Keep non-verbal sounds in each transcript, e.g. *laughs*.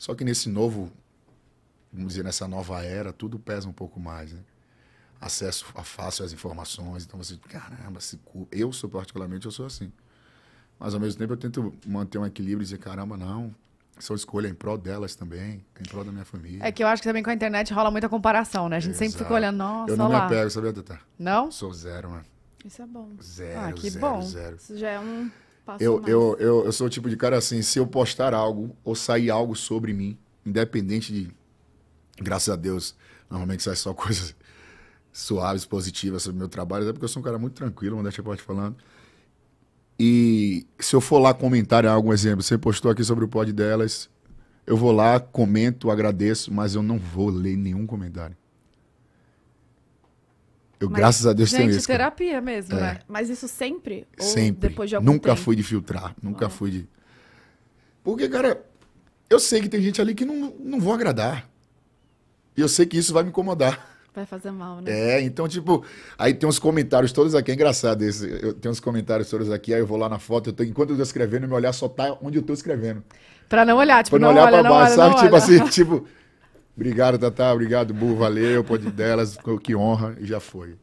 Só que nesse novo, vamos dizer, nessa nova era, tudo pesa um pouco mais, né? Acesso a fácil às informações, então você, caramba, se cu... eu sou particularmente, eu sou assim. Mas ao mesmo tempo eu tento manter um equilíbrio e dizer, caramba, não, são escolha em prol delas também, em prol da minha família. É que eu acho que também com a internet rola muita comparação, né? A gente Exato. sempre fica olhando, nossa, Eu não me apego, sabia, Tata? Não? Sou zero, né? Isso é bom. Zero, ah, que zero, bom. Zero. Isso já é um... Eu, eu, eu, eu, sou o tipo de cara assim, se eu postar algo ou sair algo sobre mim, independente de. Graças a Deus, normalmente sai só *laughs* coisas suaves, positivas sobre o meu trabalho, até porque eu sou um cara muito tranquilo, modéstia pode tá falando. E se eu for lá comentar algum exemplo, você postou aqui sobre o pod delas, eu vou lá, comento, agradeço, mas eu não vou ler nenhum comentário. Eu, Mas, graças a Deus, gente, tenho isso. Gente, terapia mesmo, é. né? Mas isso sempre? Ou sempre. Depois de algum Nunca tempo? fui de filtrar. Nunca ah. fui de... Porque, cara, eu sei que tem gente ali que não, não vou agradar. E eu sei que isso vai me incomodar. Vai fazer mal, né? É, então, tipo, aí tem uns comentários todos aqui, é engraçado esse. Eu tenho uns comentários todos aqui, aí eu vou lá na foto, eu tô, enquanto eu tô escrevendo, meu olhar só tá onde eu tô escrevendo. Pra não olhar, tipo, pra não, não olhar olha, pra baixo, sabe? Tipo assim, *laughs* tipo. Obrigado, Tatá. Obrigado, Bu. Valeu, pode delas. Que honra. E já foi.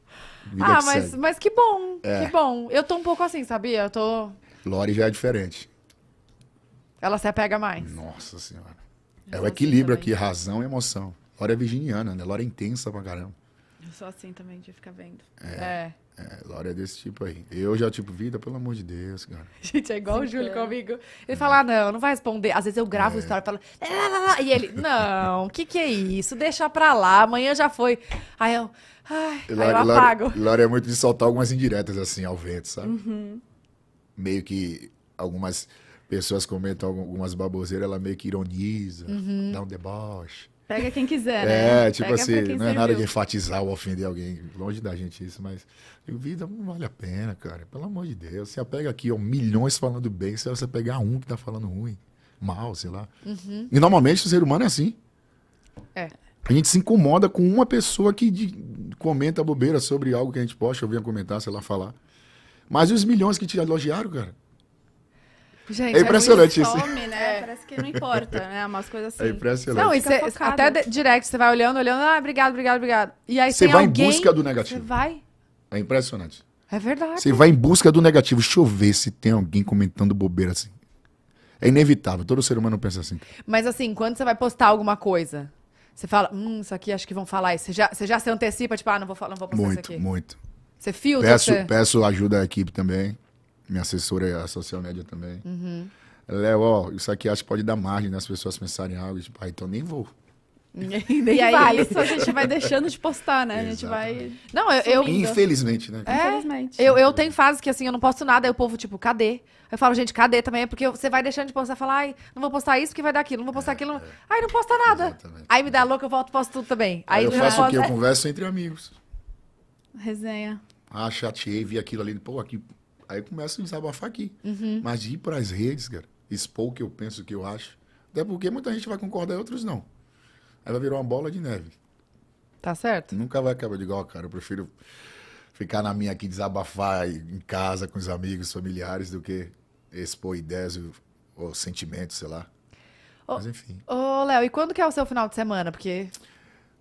Vida ah, que mas, mas que bom. É. Que bom. Eu tô um pouco assim, sabia? Eu tô. Lori já é diferente. Ela se apega mais. Nossa Senhora. É o equilíbrio também. aqui, razão e emoção. Lori é virginiana, né? Lori é intensa pra caramba. Eu sou assim também, de ficar vendo. É. é. é Laura é desse tipo aí. Eu já, tipo, vida, pelo amor de Deus, cara. *laughs* Gente, é igual Sim, o Júlio é. comigo. Ele é. fala, ah, não, não vai responder. Às vezes eu gravo é. história e falo, e ele, não, o que que é isso? Deixa pra lá, amanhã já foi. Aí eu, ai, Laura, aí eu apago. Laura, Laura é muito de soltar algumas indiretas, assim, ao vento, sabe? Uhum. Meio que algumas pessoas comentam algumas baboseiras, ela meio que ironiza, uhum. dá um deboche. Pega quem quiser, né? É, tipo Pega assim, não é nada viu. de enfatizar ou ofender alguém. Longe da gente isso, mas vida não vale a pena, cara. Pelo amor de Deus. Você pega aqui, ó, milhões falando bem, se você pegar um que tá falando ruim, mal, sei lá. Uhum. E normalmente o ser humano é assim. É. A gente se incomoda com uma pessoa que de, comenta bobeira sobre algo que a gente posta, eu comentar, sei lá, falar. Mas e os milhões que te elogiaram, cara? Gente, é impressionante isso. Some, né? É. Parece que não importa, né? Umas coisas assim. É impressionante. Não, e cê, até direct, você vai olhando, olhando, ah, obrigado, obrigado, obrigado. E aí você vai alguém, em busca do negativo. Você vai. É impressionante. É verdade. Você vai em busca do negativo. Deixa eu ver se tem alguém comentando bobeira assim. É inevitável, todo ser humano pensa assim. Mas assim, quando você vai postar alguma coisa, você fala, hum, isso aqui acho que vão falar isso. Você já, você já se antecipa, tipo, ah, não vou, falar, não vou postar muito, isso aqui. Muito, muito. Você filtra? Peço, você... peço ajuda à equipe também. Minha assessora é a social media também. Uhum. Léo, ó, isso aqui acho que pode dar margem, né? As pessoas pensarem algo, tipo, ah, então nem vou. *laughs* E, nem e aí vai. isso a gente vai deixando de postar, né? Exatamente. A gente vai. Não, eu. eu... Infelizmente, né? É, Infelizmente. Eu, eu tenho fases que assim, eu não posto nada, aí o povo, tipo, cadê? Eu falo, gente, cadê também? Porque você vai deixando de postar, falar ai, não vou postar isso porque vai dar aquilo, não vou postar é, aquilo. É. Aí não posta nada. Exatamente. Aí me dá louco eu volto, posto tudo também. Aí, aí eu faço o quê? Eu converso entre amigos. Resenha. Ah, chateei, vi aquilo ali, pô, aqui, Aí começa a desabafar aqui. Uhum. Mas de ir para as redes, cara, expor o que eu penso, o que eu acho. Até porque muita gente vai concordar e outros não. Ela virou uma bola de neve. Tá certo? Nunca vai acabar de igual, cara. Eu prefiro ficar na minha aqui, desabafar em casa com os amigos, familiares, do que expor ideias ou sentimentos, sei lá. Ô, Mas enfim. Ô, Léo, e quando que é o seu final de semana? Porque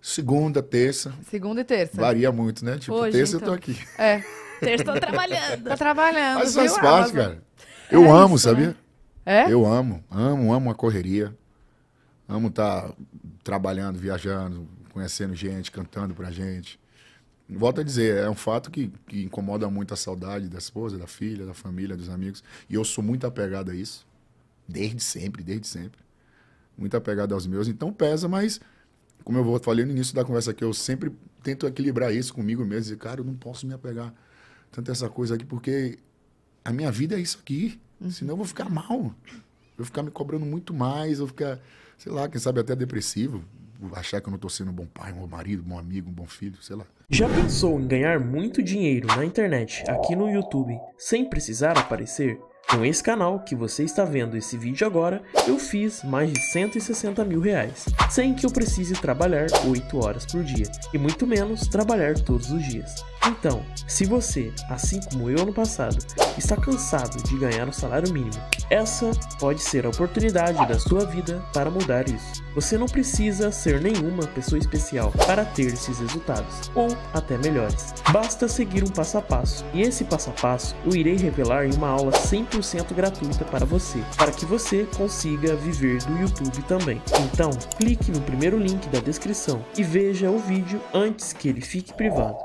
Segunda, terça. Segunda e terça. Varia muito, né? Tipo, Hoje, terça então. eu tô aqui. É. *laughs* Terça eu tô trabalhando. tô trabalhando. Mas faz ah, parte, cara. É eu é amo, isso, né? sabia? Né? É? Eu amo. Amo, amo a correria. Amo estar tá trabalhando, viajando, conhecendo gente, cantando pra gente. Volto a dizer, é um fato que, que incomoda muito a saudade da esposa, da filha, da família, dos amigos. E eu sou muito apegado a isso. Desde sempre, desde sempre. Muito apegado aos meus. Então pesa, mas como eu falei no início da conversa aqui, eu sempre tento equilibrar isso comigo mesmo. E, cara, eu não posso me apegar tanto a essa coisa aqui, porque a minha vida é isso aqui. Uhum. Senão eu vou ficar mal. Eu vou ficar me cobrando muito mais, eu vou ficar, sei lá, quem sabe até depressivo. Vou achar que eu não tô sendo um bom pai, um bom marido, um bom amigo, um bom filho, sei lá. Já pensou em ganhar muito dinheiro na internet, aqui no YouTube, sem precisar aparecer? Com esse canal que você está vendo esse vídeo agora, eu fiz mais de 160 mil reais, sem que eu precise trabalhar 8 horas por dia, e muito menos trabalhar todos os dias. Então, se você, assim como eu no passado, está cansado de ganhar o um salário mínimo, essa pode ser a oportunidade da sua vida para mudar isso. Você não precisa ser nenhuma pessoa especial para ter esses resultados, ou até melhores. Basta seguir um passo a passo, e esse passo a passo eu irei revelar em uma aula 100% gratuita para você, para que você consiga viver do YouTube também. Então, clique no primeiro link da descrição e veja o vídeo antes que ele fique privado.